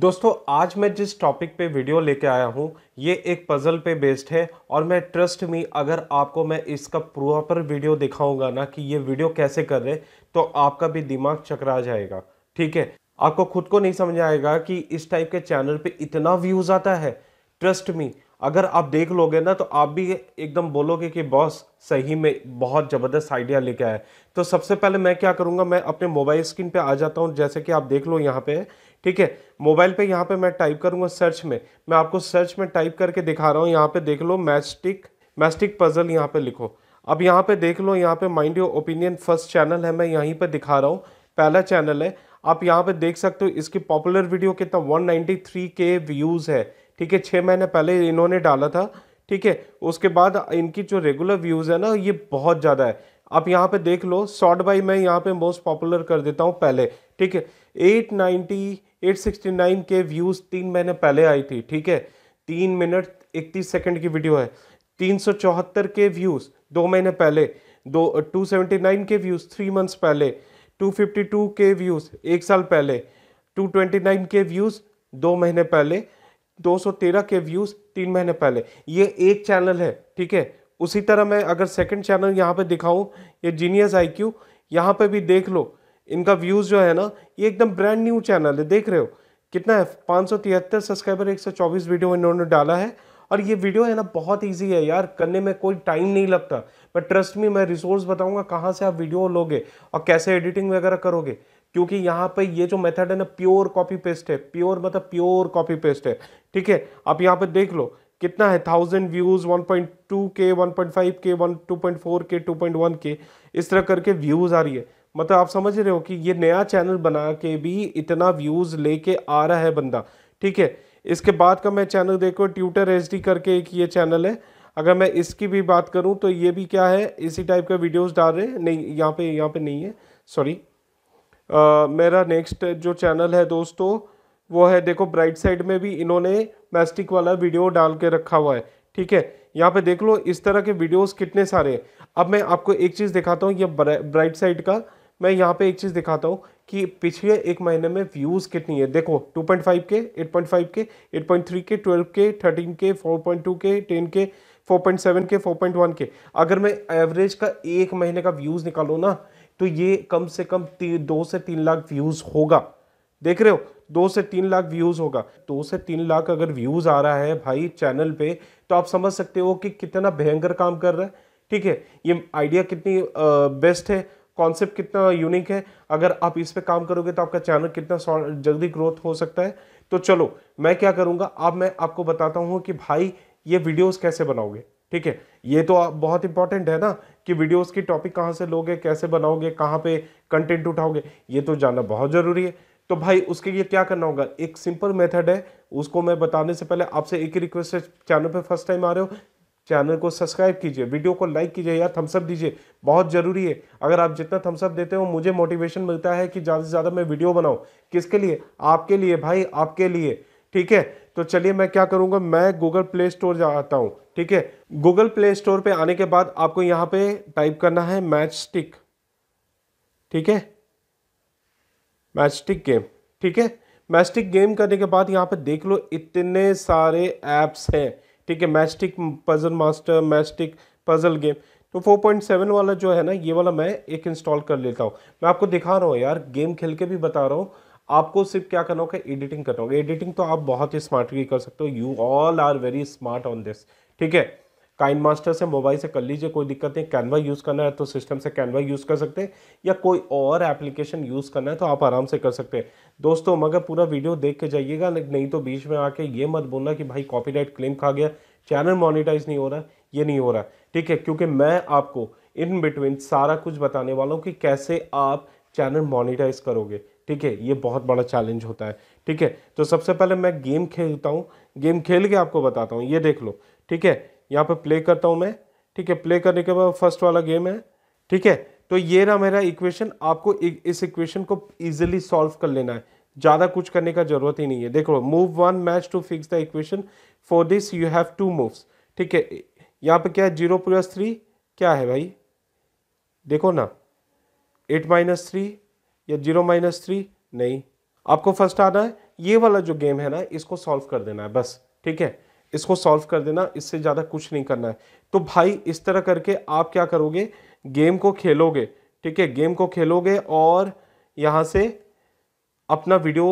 दोस्तों आज मैं जिस टॉपिक पे वीडियो लेके आया हूँ ये एक पज़ल पे बेस्ड है और मैं ट्रस्ट मी अगर आपको मैं इसका प्रॉपर वीडियो दिखाऊंगा ना कि ये वीडियो कैसे कर रहे तो आपका भी दिमाग चकरा जाएगा ठीक है आपको खुद को नहीं समझ आएगा कि इस टाइप के चैनल पे इतना व्यूज़ आता है ट्रस्ट मी अगर आप देख लोगे ना तो आप भी एकदम बोलोगे कि बॉस सही में बहुत ज़बरदस्त आइडिया लेके आए तो सबसे पहले मैं क्या करूँगा मैं अपने मोबाइल स्क्रीन पे आ जाता हूँ जैसे कि आप देख लो यहाँ पे ठीक है मोबाइल पे यहाँ पे मैं टाइप करूँगा सर्च में मैं आपको सर्च में टाइप करके दिखा रहा हूँ यहाँ पर देख लो मैस्टिक मैस्टिक पजल यहाँ पर लिखो अब यहाँ पर देख लो यहाँ पर mind your opinion first channel है मैं यहीं पर दिखा रहा हूँ पहला चैनल है आप यहाँ पर देख सकते हो इसकी पॉपुलर वीडियो कितना वन के व्यूज़ है ठीक है छः महीने पहले इन्होंने डाला था ठीक है उसके बाद इनकी जो रेगुलर व्यूज़ है ना ये बहुत ज़्यादा है आप यहाँ पे देख लो शॉर्ट बाई मैं यहाँ पे मोस्ट पॉपुलर कर देता हूँ पहले ठीक है eight ninety eight sixty nine K views तीन महीने पहले आई थी ठीक है तीन मिनट इकतीस सेकेंड की वीडियो है तीन सौ चौहत्तर के व्यूज़ दो महीने पहले दो two seventy nine K views three months पहले two fifty two K views एक साल पहले two twenty nine K views दो महीने पहले 213 के व्यूज़ तीन महीने पहले ये एक चैनल है ठीक है उसी तरह मैं अगर सेकंड चैनल यहाँ पे दिखाऊँ ये जीनियस आई क्यू यहाँ पर भी देख लो इनका व्यूज़ जो है ना ये एकदम ब्रांड न्यू चैनल है देख रहे हो कितना है पाँच सब्सक्राइबर एक वीडियो इन्होंने डाला है और ये वीडियो है ना बहुत इजी है यार करने में कोई टाइम नहीं लगता बट ट्रस्ट में मैं रिसोर्स बताऊंगा कहाँ से आप वीडियो लोगे और कैसे एडिटिंग वगैरह करोगे क्योंकि यहाँ पे ये जो मेथड है ना प्योर कॉपी पेस्ट है प्योर मतलब प्योर कॉपी पेस्ट है ठीक है आप यहाँ पे देख लो कितना है thousand views one point two K one point five K one two point four K two point one K इस तरह करके व्यूज़ आ रही है मतलब आप समझ रहे हो कि ये नया चैनल बना के भी इतना व्यूज़ लेके आ रहा है बंदा ठीक है इसके बाद का मैं चैनल देखो ट्यूटर एच करके एक ये चैनल है अगर मैं इसकी भी बात करूँ तो ये भी क्या है इसी टाइप का वीडियोज़ डाल रहे हैं नहीं यहाँ पे यहाँ पे नहीं है सॉरी आ, मेरा नेक्स्ट जो चैनल है दोस्तों वो है देखो ब्राइट साइड में भी इन्होंने मैस्टिक वाला वीडियो डाल के रखा हुआ है ठीक है यहाँ पे देख लो इस तरह के वीडियोस कितने सारे हैं अब मैं आपको एक चीज़ दिखाता हूँ ये ब्राइट साइड का मैं यहाँ पे एक चीज़ दिखाता हूँ कि पिछले एक महीने में व्यूज़ कितनी है देखो 2.5 के 8.5 के 8.3 के 12 के 13 के 4.2 के 10 के 4.7 के 4.1 के अगर मैं एवरेज का एक महीने का व्यूज़ निकालू ना तो ये कम से कम दो से तीन लाख व्यूज़ होगा देख रहे हो दो से तीन लाख व्यूज़ होगा दो से तीन लाख अगर व्यूज़ आ रहा है भाई चैनल पे तो आप समझ सकते हो कि कितना भयंकर काम कर रहा है ठीक है ये आइडिया कितनी बेस्ट है कॉन्सेप्ट कितना यूनिक है अगर आप इस पे काम करोगे तो आपका चैनल कितना जल्दी ग्रोथ हो सकता है तो चलो मैं क्या करूँगा अब आप मैं आपको बताता हूँ कि भाई ये वीडियोज़ कैसे बनाओगे ठीक है ये तो बहुत इंपॉर्टेंट है ना कि वीडियोस की टॉपिक कहाँ से लोगे कैसे बनाओगे कहाँ पे कंटेंट उठाओगे ये तो जानना बहुत ज़रूरी है तो भाई उसके लिए क्या करना होगा एक सिंपल मेथड है उसको मैं बताने से पहले आपसे एक ही रिक्वेस्ट है चैनल पे फर्स्ट टाइम आ रहे हो चैनल को सब्सक्राइब कीजिए वीडियो को लाइक कीजिए या थम्सअप दीजिए बहुत ज़रूरी है अगर आप जितना थम्सअप देते हो मुझे मोटिवेशन मिलता है कि ज़्यादा से ज़्यादा मैं वीडियो बनाऊँ किसके लिए आपके लिए भाई आपके लिए ठीक है तो चलिए मैं क्या करूँगा मैं गूगल प्ले स्टोर जाता हूँ ठीक है गूगल प्ले स्टोर पे आने के बाद आपको यहाँ पे टाइप करना है मैच स्टिक ठीक है मैच स्टिक गेम ठीक है स्टिक गेम करने के बाद यहाँ पे देख लो इतने सारे ऐप्स हैं ठीक है stick puzzle master stick puzzle game तो 4.7 वाला जो है ना ये वाला मैं एक इंस्टॉल कर लेता हूँ मैं आपको दिखा रहा हूँ यार गेम खेल के भी बता रहा हूँ आपको सिर्फ क्या करना होगा एडिटिंग करना होगा एडिटिंग तो आप बहुत ही स्मार्टली कर सकते हो you all are very smart on this ठीक है काइन मास्टर से मोबाइल से कर लीजिए कोई दिक्कत नहीं कैनवा यूज़ करना है तो सिस्टम से कैनवा यूज़ कर सकते हैं या कोई और एप्लीकेशन यूज़ करना है तो आप आराम से कर सकते हैं दोस्तों मगर पूरा वीडियो देख के जाइएगा नहीं तो बीच में आके ये मत बोलना कि भाई कॉपीराइट क्लेम खा गया चैनल मोनिटाइज नहीं हो रहा ये नहीं हो रहा ठीक है क्योंकि मैं आपको इन बिटवीन सारा कुछ बताने वाला हूँ कि कैसे आप चैनल मोनिटाइज करोगे ठीक है ये बहुत बड़ा चैलेंज होता है ठीक है तो सबसे पहले मैं गेम खेलता हूँ गेम खेल के आपको बताता हूँ ये देख लो ठीक है यहाँ पर प्ले करता हूँ मैं ठीक है प्ले करने के बाद फर्स्ट वाला गेम है ठीक है तो ये रहा मेरा इक्वेशन आपको इस इक्वेशन को ईजिली सॉल्व कर लेना है ज़्यादा कुछ करने का ज़रूरत ही नहीं है देखो move one match to fix the equation for this you have two moves ठीक है यहाँ पे क्या है जीरो प्लस थ्री क्या है भाई देखो ना एट माइनस थ्री या जीरो माइनस थ्री नहीं आपको फर्स्ट आना है ये वाला जो गेम है ना इसको सॉल्व कर देना है बस ठीक है इसको सॉल्व कर देना इससे ज़्यादा कुछ नहीं करना है तो भाई इस तरह करके आप क्या करोगे गेम को खेलोगे ठीक है गेम को खेलोगे और यहाँ से अपना वीडियो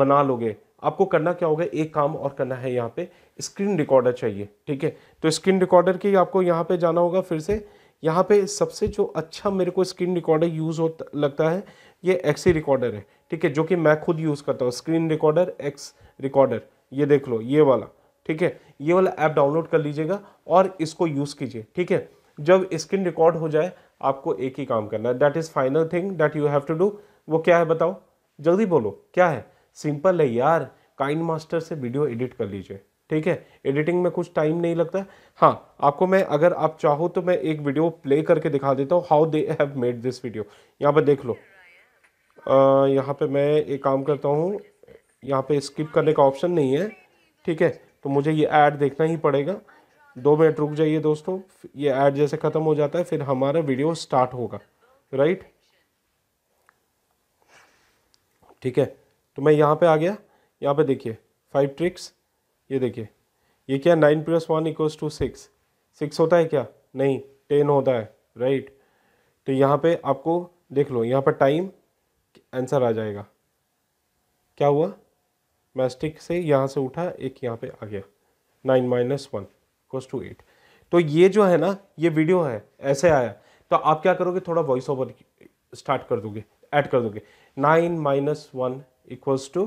बना लोगे आपको करना क्या होगा एक काम और करना है यहाँ पे स्क्रीन रिकॉर्डर चाहिए ठीक है तो स्क्रीन रिकॉर्डर के आपको यहाँ पे जाना होगा फिर से यहाँ पे सबसे जो अच्छा मेरे को स्क्रीन रिकॉर्डर यूज़ हो लगता है ये एक्सी रिकॉर्डर है ठीक है जो कि मैं खुद यूज़ करता हूँ स्क्रीन रिकॉर्डर एक्स रिकॉर्डर ये देख लो ये वाला ठीक है ये वाला ऐप डाउनलोड कर लीजिएगा और इसको यूज़ कीजिए ठीक है जब स्क्रीन रिकॉर्ड हो जाए आपको एक ही काम करना है that is final thing that you have to do वो क्या है बताओ जल्दी बोलो क्या है सिंपल है यार काइंड मास्टर से वीडियो एडिट कर लीजिए ठीक है एडिटिंग में कुछ टाइम नहीं लगता हाँ आपको मैं अगर आप चाहो तो मैं एक वीडियो प्ले करके दिखा देता हूँ how they have made this video यहाँ पर देख लो यहाँ पे मैं एक काम करता हूँ यहाँ पे स्किप करने का ऑप्शन नहीं है ठीक है तो मुझे ये ऐड देखना ही पड़ेगा दो मिनट रुक जाइए दोस्तों ये ऐड जैसे ख़त्म हो जाता है फिर हमारा वीडियो स्टार्ट होगा राइट ठीक है तो मैं यहाँ पे आ गया यहाँ पे देखिए फाइव ट्रिक्स ये देखिए ये क्या nine plus one equals two six six होता है क्या नहीं टेन होता है राइट तो यहाँ पे आपको देख लो यहाँ पर टाइम आंसर आ जाएगा क्या हुआ मैस्टिक से यहाँ से उठा एक यहाँ पे आ गया nine minus one equals to eight तो ये जो है ना ये वीडियो है ऐसे आया तो आप क्या करोगे थोड़ा वॉइस ओवर स्टार्ट कर दोगे ऐड कर दोगे nine minus one equals two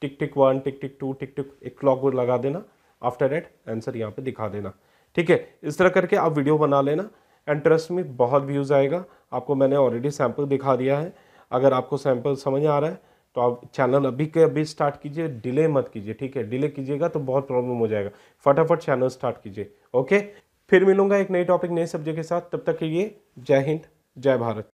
tick tick one tick tick two tick tick एक क्लॉक लगा देना आफ्टर डेट आंसर यहाँ पे दिखा देना ठीक है इस तरह करके आप वीडियो बना लेना एंड ट्रस्ट में बहुत व्यूज़ आएगा आपको मैंने ऑलरेडी सैम्पल दिखा दिया है अगर आपको सैम्पल समझ आ रहा है तो आप चैनल अभी के अभी स्टार्ट कीजिए डिले मत कीजिए ठीक है डिले कीजिएगा तो बहुत प्रॉब्लम हो जाएगा फटाफट चैनल स्टार्ट कीजिए ओके फिर मिलूंगा एक नए टॉपिक नए सब्जेक्ट के साथ तब तक के लिए जय हिंद जय भारत